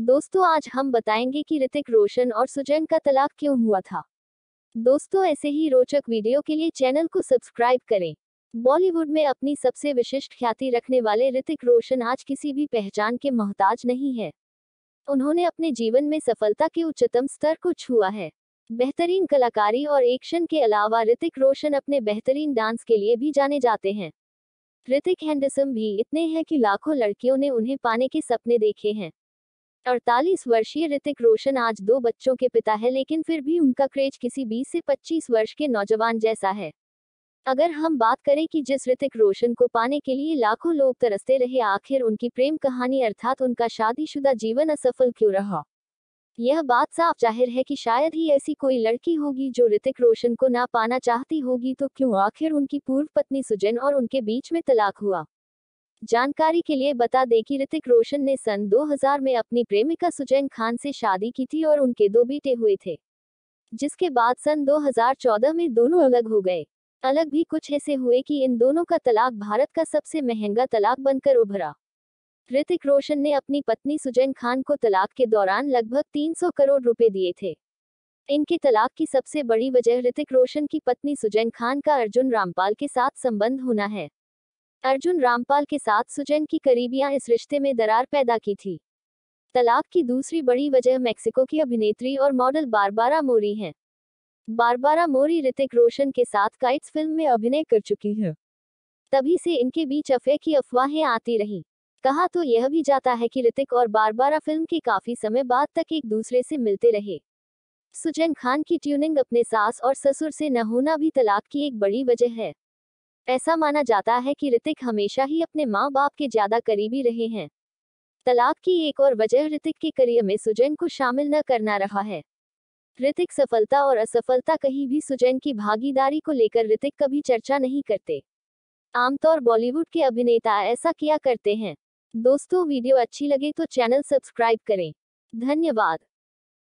दोस्तों आज हम बताएंगे कि ऋतिक रोशन और सुजैन का तलाक क्यों हुआ था दोस्तों ऐसे ही रोचक वीडियो के लिए चैनल को सब्सक्राइब करें बॉलीवुड में अपनी सबसे विशिष्ट ख्याति रखने वाले ऋतिक रोशन आज किसी भी पहचान के मोहताज नहीं है उन्होंने अपने जीवन में सफलता के उच्चतम स्तर को छुआ है बेहतरीन कलाकारी और एक्शन के अलावा ऋतिक रोशन अपने बेहतरीन डांस के लिए भी जाने जाते हैं ऋतिक हैंडसम भी इतने हैं कि लाखों लड़कियों ने उन्हें पाने के सपने देखे हैं अड़तालीस वर्षीय ऋतिक रोशन आज दो बच्चों के पिता है लेकिन फिर भी उनका क्रेज किसी 20 से 25 वर्ष के नौजवान जैसा है अगर हम बात करें कि जिस ऋतिक रोशन को पाने के लिए लाखों लोग तरसते रहे आखिर उनकी प्रेम कहानी अर्थात उनका शादीशुदा जीवन असफल क्यों रहा यह बात साफ जाहिर है कि शायद ही ऐसी कोई लड़की होगी जो ऋतिक रोशन को ना पाना चाहती होगी तो क्यों आखिर उनकी पूर्व पत्नी सुजन और उनके बीच में तलाक हुआ जानकारी के लिए बता दें कि ऋतिक रोशन ने सन 2000 में अपनी प्रेमिका सुजैन खान से शादी की थी और उनके दो बेटे हुए थे जिसके बाद सन 2014 में दोनों अलग हो गए अलग भी कुछ ऐसे हुए कि इन दोनों का तलाक भारत का सबसे महंगा तलाक बनकर उभरा ऋतिक रोशन ने अपनी पत्नी सुजैन खान को तलाक के दौरान लगभग 300 करोड़ रुपए दिए थे इनके तलाक की सबसे बड़ी वजह ऋतिक रोशन की पत्नी सुजैन खान का अर्जुन रामपाल के साथ संबंध होना है अर्जुन रामपाल के साथ सुजैन की करीबियां इस रिश्ते में दरार पैदा की थी तलाक की दूसरी बड़ी वजह मेक्सिको की अभिनेत्री और मॉडल बारबारा मोरी हैं बारबारा मोरी ऋतिक रोशन के साथ काइट्स फिल्म में अभिनय कर चुकी हैं तभी से इनके बीच अफे की अफवाहें आती रहीं कहा तो यह भी जाता है कि ऋतिक और बारबारा फिल्म के काफी समय बाद तक एक दूसरे से मिलते रहे सुजैन खान की ट्यूनिंग अपने सास और ससुर से न होना भी तलाक की एक बड़ी वजह है ऐसा माना जाता है कि ऋतिक हमेशा ही अपने माँ बाप के ज्यादा करीबी रहे हैं तलाक की एक और वजह ऋतिक के करियर में सुजैन को शामिल न करना रहा है ऋतिक सफलता और असफलता कहीं भी सुजैन की भागीदारी को लेकर ऋतिक कभी चर्चा नहीं करते आमतौर बॉलीवुड के अभिनेता ऐसा किया करते हैं दोस्तों वीडियो अच्छी लगे तो चैनल सब्सक्राइब करें धन्यवाद